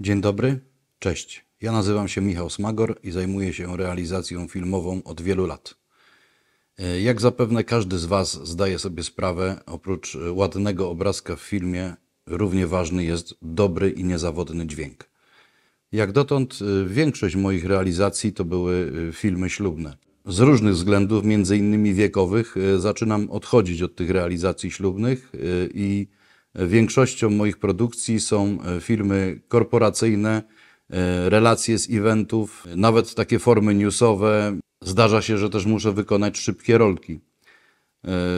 Dzień dobry, cześć. Ja nazywam się Michał Smagor i zajmuję się realizacją filmową od wielu lat. E, jak zapewne każdy z Was zdaje sobie sprawę, oprócz e, ładnego obrazka w filmie, równie ważny jest dobry i niezawodny dźwięk. Jak dotąd e, większość moich realizacji to były filmy ślubne. Z różnych względów, między innymi wiekowych, zaczynam odchodzić od tych realizacji ślubnych i Większością moich produkcji są e, filmy korporacyjne, e, relacje z eventów, nawet takie formy newsowe. Zdarza się, że też muszę wykonać szybkie rolki. E,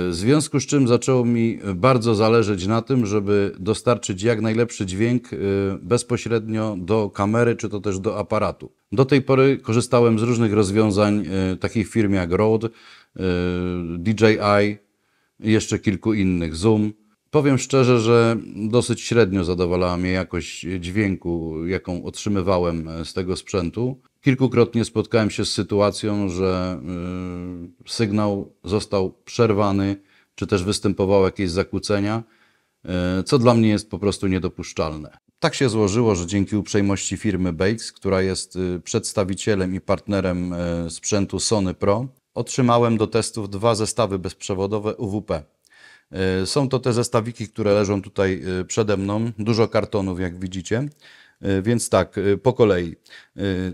w związku z czym zaczęło mi bardzo zależeć na tym, żeby dostarczyć jak najlepszy dźwięk bezpośrednio do kamery, czy to też do aparatu. Do tej pory korzystałem z różnych rozwiązań takich firm jak Rode, DJI, jeszcze kilku innych, Zoom. Powiem szczerze, że dosyć średnio zadowalała mnie jakość dźwięku, jaką otrzymywałem e, z tego sprzętu. Kilkukrotnie spotkałem się z sytuacją, że e, sygnał został przerwany, czy też występowały jakieś zakłócenia, e, co dla mnie jest po prostu niedopuszczalne. Tak się złożyło, że dzięki uprzejmości firmy Bates, która jest y, przedstawicielem i partnerem sprzętu Sony Pro, otrzymałem do testów dwa zestawy bezprzewodowe UWP E, są to te zestawiki, które leżą tutaj e, przede mną. Dużo kartonów, jak widzicie. E, więc tak, po kolei.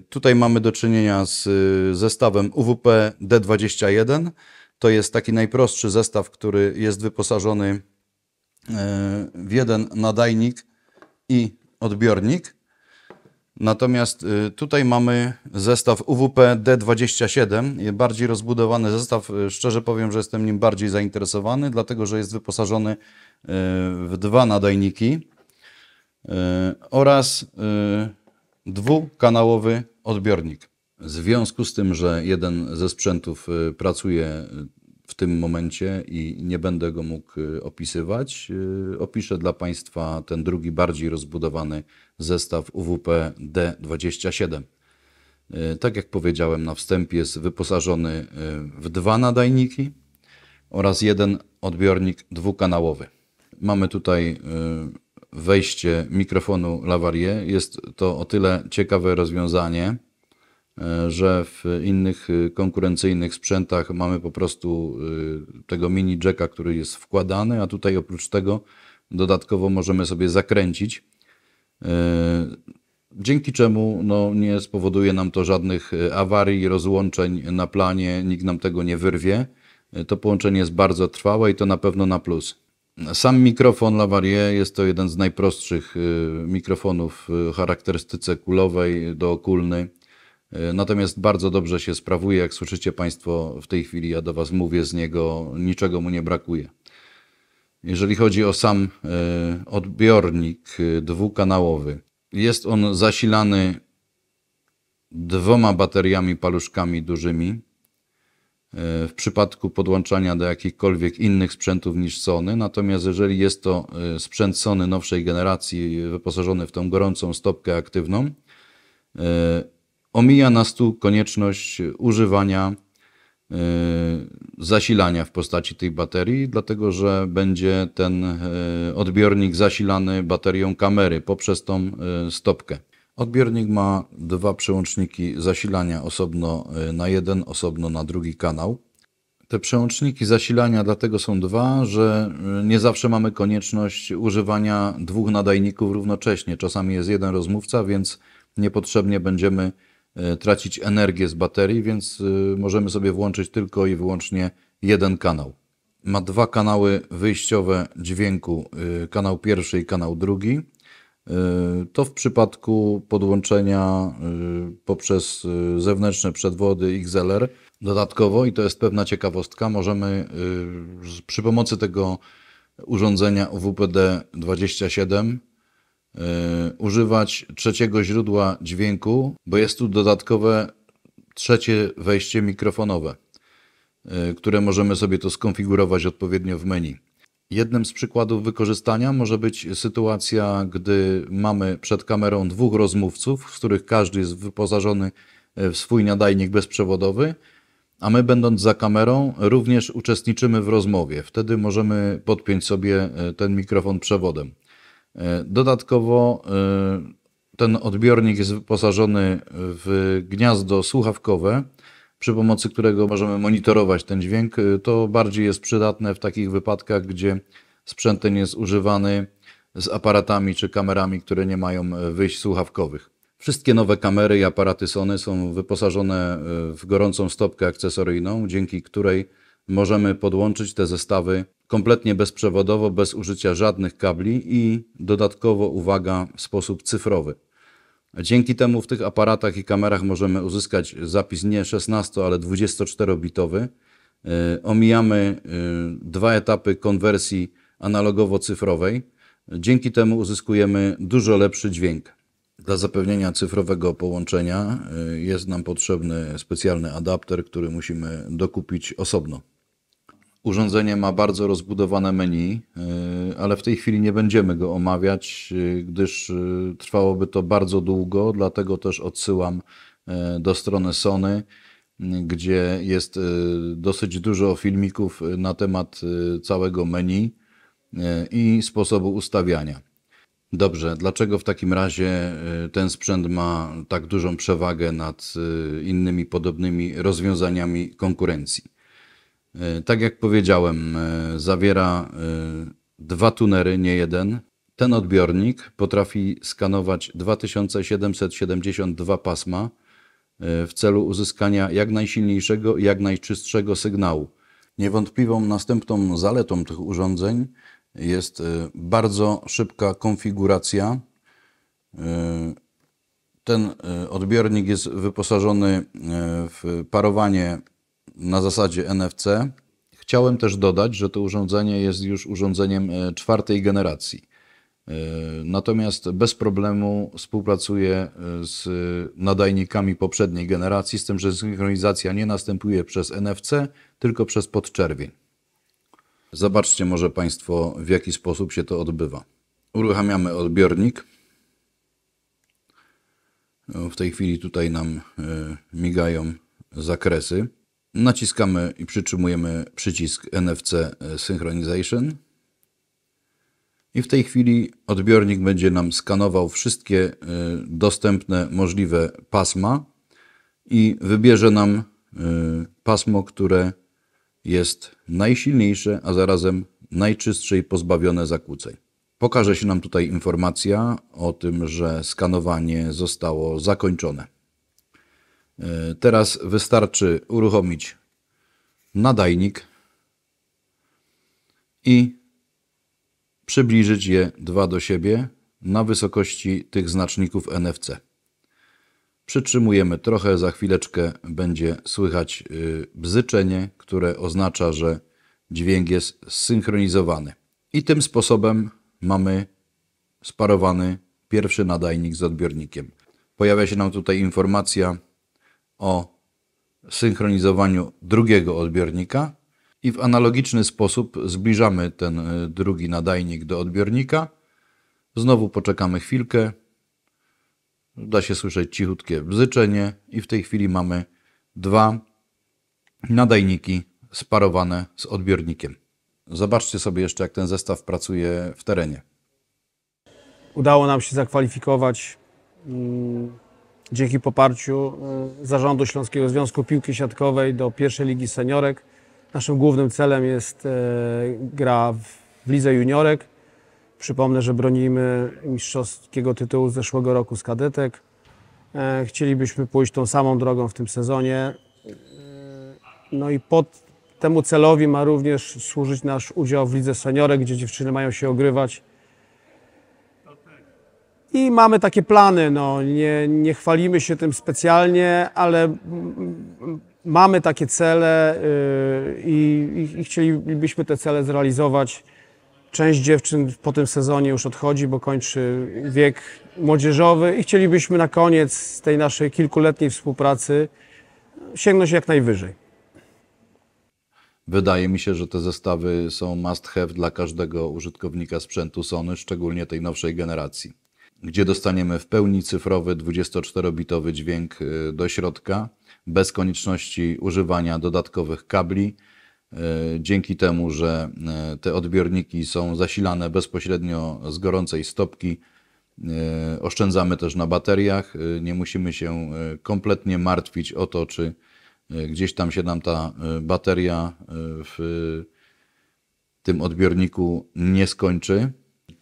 Tutaj mamy do czynienia z zestawem UWP D21. To jest taki najprostszy zestaw, który jest wyposażony w jeden nadajnik i odbiornik. Natomiast y, tutaj mamy zestaw UWP D27, bardziej rozbudowany zestaw. Y, szczerze powiem, że jestem nim bardziej zainteresowany, dlatego że jest wyposażony y, w dwa nadajniki oraz dwukanałowy odbiornik. W związku z tym, że jeden ze sprzętów pracuje w tym momencie i nie będę go mógł y, opisywać. Y, opiszę dla Państwa ten drugi, bardziej rozbudowany zestaw UWP D27. Y, tak jak powiedziałem na wstępie, jest wyposażony w dwa nadajniki oraz jeden odbiornik dwukanałowy. Mamy tutaj wejście mikrofonu lavarie. Jest to o tyle ciekawe rozwiązanie, E, że w innych e, konkurencyjnych sprzętach mamy po prostu e, tego mini jacka, który jest wkładany, a tutaj oprócz tego dodatkowo możemy sobie zakręcić. Dzięki czemu no, nie spowoduje nam to żadnych awarii, rozłączeń na planie, nikt nam tego nie wyrwie. To połączenie jest bardzo trwałe i to na pewno na plus. Sam mikrofon lavarie jest to jeden z najprostszych mikrofonów w charakterystyce kulowej do okulny. E, natomiast bardzo dobrze się sprawuje, jak słyszycie Państwo w tej chwili, ja do Was mówię z niego, niczego mu nie brakuje. Jeżeli chodzi o sam e, odbiornik e, dwukanałowy, jest on zasilany dwoma bateriami paluszkami dużymi. W przypadku podłączania do jakichkolwiek innych sprzętów niż Sony, natomiast jeżeli jest to sprzęt Sony nowszej generacji wyposażony w tą gorącą stopkę aktywną, omija nas tu konieczność używania e, zasilania w postaci tej baterii, dlatego że będzie ten e, odbiornik zasilany baterią kamery poprzez tą e, stopkę. Odbiornik ma dwa przełączniki zasilania, osobno na jeden, osobno na drugi kanał. Te przełączniki zasilania dlatego są dwa, że nie zawsze mamy konieczność używania dwóch nadajników równocześnie. Czasami jest jeden rozmówca, więc niepotrzebnie będziemy E, tracić energię z baterii, więc e, możemy sobie włączyć tylko i wyłącznie jeden kanał. Ma dwa kanały wyjściowe dźwięku, e, kanał pierwszy i kanał drugi. To w przypadku podłączenia poprzez zewnętrzne przedwody XLR. Dodatkowo, i to jest pewna ciekawostka, możemy przy pomocy tego urządzenia wpd 27 Y, używać trzeciego źródła dźwięku, bo jest tu dodatkowe trzecie wejście mikrofonowe, y, które możemy sobie to skonfigurować odpowiednio w menu. Jednym z przykładów wykorzystania może być sytuacja, gdy mamy przed kamerą dwóch rozmówców, z których każdy jest wyposażony y, w swój nadajnik bezprzewodowy, a my, będąc za kamerą, również uczestniczymy w rozmowie. Wtedy możemy podpiąć sobie ten mikrofon przewodem. E, dodatkowo e, ten odbiornik jest wyposażony w gniazdo słuchawkowe, przy pomocy którego możemy monitorować ten dźwięk. E, to bardziej jest przydatne w takich wypadkach, gdzie sprzęt ten jest używany z aparatami czy kamerami, które nie mają wyjść słuchawkowych. Wszystkie nowe kamery i aparaty Sony są wyposażone w gorącą stopkę akcesoryjną, dzięki której możemy podłączyć te zestawy kompletnie bezprzewodowo, bez użycia żadnych kabli i dodatkowo, uwaga, w sposób cyfrowy. Dzięki temu w tych aparatach i kamerach możemy uzyskać zapis nie 16, ale 24-bitowy. E, omijamy e, dwa etapy konwersji analogowo-cyfrowej. Dzięki temu uzyskujemy dużo lepszy dźwięk. Dla zapewnienia cyfrowego połączenia e, jest nam potrzebny specjalny adapter, który musimy dokupić osobno. Urządzenie ma bardzo rozbudowane menu, y, ale w tej chwili nie będziemy go omawiać, y, gdyż y, trwałoby to bardzo długo, dlatego też odsyłam do strony Sony, gdzie jest dosyć dużo filmików na temat całego menu i sposobu ustawiania. Dobrze, dlaczego w takim razie ten sprzęt ma tak dużą przewagę nad innymi podobnymi rozwiązaniami konkurencji? E, tak jak powiedziałem, e, zawiera e, dwa tunery, nie jeden. Ten odbiornik potrafi skanować 2772 pasma w celu uzyskania jak najsilniejszego i jak najczystszego sygnału. Niewątpliwą następną zaletą tych urządzeń jest bardzo szybka konfiguracja. Ten odbiornik jest wyposażony w parowanie na zasadzie NFC. Chciałem też dodać, że to urządzenie jest już urządzeniem e, czwartej generacji. E, natomiast bez problemu współpracuje z nadajnikami poprzedniej generacji, z tym, że synchronizacja nie następuje przez NFC, tylko przez podczerwień. Zobaczcie może Państwo, w jaki sposób się to odbywa. Uruchamiamy odbiornik. No, w tej chwili tutaj nam e, migają zakresy. Naciskamy i przytrzymujemy przycisk NFC e, Synchronization. I w tej chwili odbiornik będzie nam skanował wszystkie e, dostępne możliwe pasma i wybierze nam e, pasmo, które jest najsilniejsze, a zarazem najczystsze i pozbawione zakłóceń. Pokaże się nam tutaj informacja o tym, że skanowanie zostało zakończone. E, teraz wystarczy uruchomić nadajnik i przybliżyć je dwa do siebie na wysokości tych znaczników NFC. Przytrzymujemy trochę, za chwileczkę będzie słychać y, bzyczenie, które oznacza, że dźwięk jest zsynchronizowany. I tym sposobem mamy sparowany pierwszy nadajnik z odbiornikiem. Pojawia się nam tutaj informacja, o synchronizowaniu drugiego odbiornika i w analogiczny sposób zbliżamy ten e, drugi nadajnik do odbiornika. Znowu poczekamy chwilkę. Da się słyszeć cichutkie bzyczenie i w tej chwili mamy dwa nadajniki sparowane z odbiornikiem. Zobaczcie sobie jeszcze, jak ten zestaw pracuje w terenie. Udało nam się zakwalifikować mm, dzięki poparciu y, zarządu Śląskiego Związku Piłki Siatkowej do pierwszej ligi seniorek. Naszym głównym celem jest y, gra w lidze juniorek. Przypomnę, że bronimy mistrzowskiego tytułu z zeszłego roku z kadetek. E, chcielibyśmy pójść tą samą drogą w tym sezonie. E, no i pod temu celowi ma również służyć nasz udział w lidze seniorek, gdzie dziewczyny mają się ogrywać i mamy takie plany, no, nie, nie chwalimy się tym specjalnie, ale mamy takie cele y, i, i, i chcielibyśmy te cele zrealizować. Część dziewczyn po tym sezonie już odchodzi, bo kończy wiek młodzieżowy i chcielibyśmy na koniec tej naszej kilkuletniej współpracy sięgnąć jak najwyżej. Wydaje mi się, że te zestawy są must have dla każdego użytkownika sprzętu Sony, szczególnie tej nowszej generacji gdzie dostaniemy w pełni cyfrowy 24-bitowy dźwięk y, do środka, bez konieczności używania dodatkowych kabli. Y, dzięki temu, że y, te odbiorniki są zasilane bezpośrednio z gorącej stopki, oszczędzamy też na bateriach. Nie musimy się kompletnie martwić o to, czy gdzieś tam się nam ta bateria w tym odbiorniku nie skończy.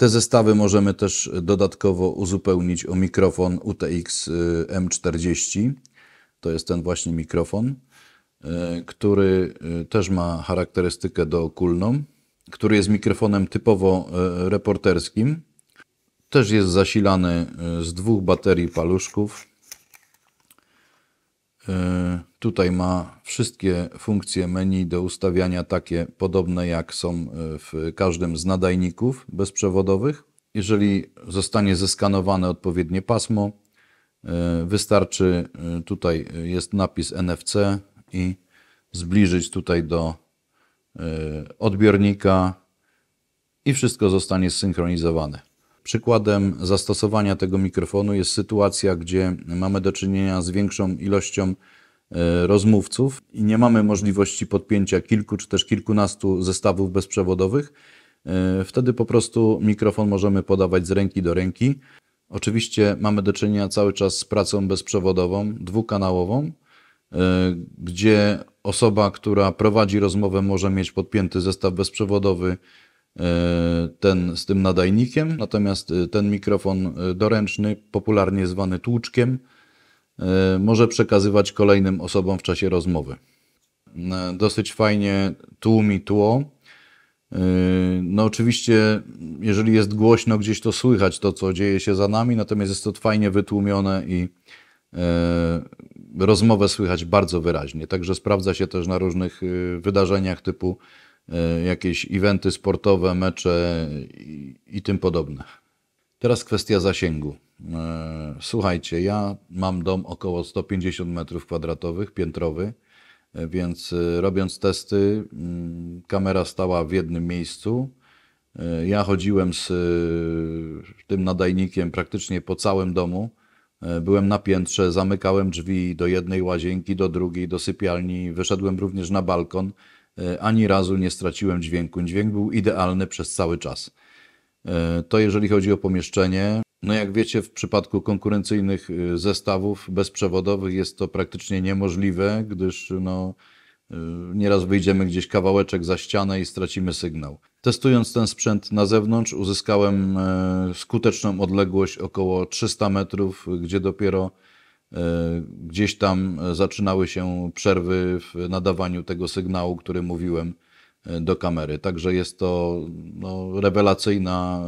Te zestawy możemy też dodatkowo uzupełnić o mikrofon UTX y, M40. To jest ten właśnie mikrofon, y, który y, też ma charakterystykę dookólną, który jest mikrofonem typowo reporterskim. Też jest zasilany z dwóch baterii paluszków E, tutaj ma wszystkie funkcje menu do ustawiania takie podobne jak są e, w każdym z nadajników bezprzewodowych. Jeżeli zostanie zeskanowane odpowiednie pasmo, e, wystarczy tutaj jest napis NFC i zbliżyć tutaj do odbiornika i wszystko zostanie zsynchronizowane. Przykładem zastosowania tego mikrofonu jest sytuacja, gdzie mamy do czynienia z większą ilością e, rozmówców i nie mamy możliwości podpięcia kilku czy też kilkunastu zestawów bezprzewodowych. E, wtedy po prostu mikrofon możemy podawać z ręki do ręki. Oczywiście mamy do czynienia cały czas z pracą bezprzewodową, dwukanałową, e, gdzie osoba, która prowadzi rozmowę, może mieć podpięty zestaw bezprzewodowy E, ten z tym nadajnikiem, natomiast e, ten mikrofon e, doręczny, popularnie zwany tłuczkiem, może przekazywać kolejnym osobom w czasie rozmowy. Dosyć fajnie tłumi tło. No, oczywiście, jeżeli jest głośno gdzieś, to słychać to, co dzieje się za nami, natomiast jest to fajnie wytłumione i rozmowę słychać bardzo wyraźnie. Także sprawdza się też na różnych wydarzeniach typu E, jakieś eventy sportowe, mecze i, i tym podobne. Teraz kwestia zasięgu. E, słuchajcie, ja mam dom około 150 m2, piętrowy, e, więc robiąc testy, mm, kamera stała w jednym miejscu. Ja chodziłem z tym nadajnikiem praktycznie po całym domu. Byłem na piętrze, zamykałem drzwi do jednej łazienki, do drugiej, do sypialni. Wyszedłem również na balkon. E, ani razu nie straciłem dźwięku. Dźwięk był idealny przez cały czas. E, to jeżeli chodzi o pomieszczenie. No jak wiecie, w przypadku konkurencyjnych e, zestawów bezprzewodowych jest to praktycznie niemożliwe, gdyż no, nieraz wyjdziemy gdzieś kawałeczek za ścianę i stracimy sygnał. Testując ten sprzęt na zewnątrz uzyskałem skuteczną odległość około 300 metrów, gdzie dopiero E, gdzieś tam e, zaczynały się przerwy w nadawaniu tego sygnału, który mówiłem e, do kamery. Także jest to no, rewelacyjna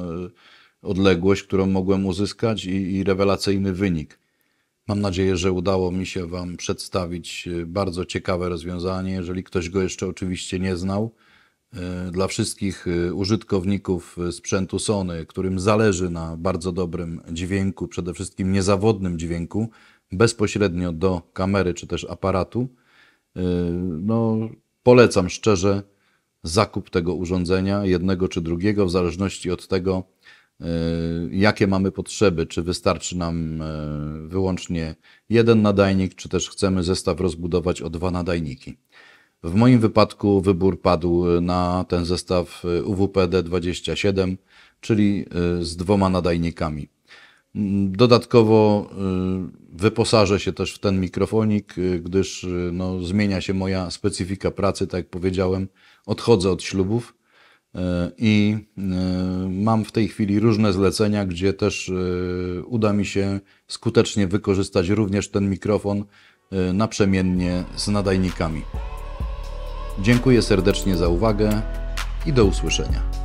odległość, którą mogłem uzyskać i, i rewelacyjny wynik. Mam nadzieję, że udało mi się Wam przedstawić bardzo ciekawe rozwiązanie, jeżeli ktoś go jeszcze oczywiście nie znał. Dla wszystkich użytkowników sprzętu Sony, którym zależy na bardzo dobrym dźwięku, przede wszystkim niezawodnym dźwięku, bezpośrednio do kamery czy też aparatu. Y, no, polecam szczerze zakup tego urządzenia, jednego czy drugiego, w zależności od tego, y, jakie mamy potrzeby, czy wystarczy nam y, wyłącznie jeden nadajnik, czy też chcemy zestaw rozbudować o dwa nadajniki. W moim wypadku wybór padł na ten zestaw UWPD27, czyli z dwoma nadajnikami. Dodatkowo y, wyposażę się też w ten mikrofonik, y, gdyż y, no, zmienia się moja specyfika pracy, tak jak powiedziałem, odchodzę od ślubów i mam w tej chwili różne zlecenia, gdzie też uda mi się skutecznie wykorzystać również ten mikrofon naprzemiennie z nadajnikami. Dziękuję serdecznie za uwagę i do usłyszenia.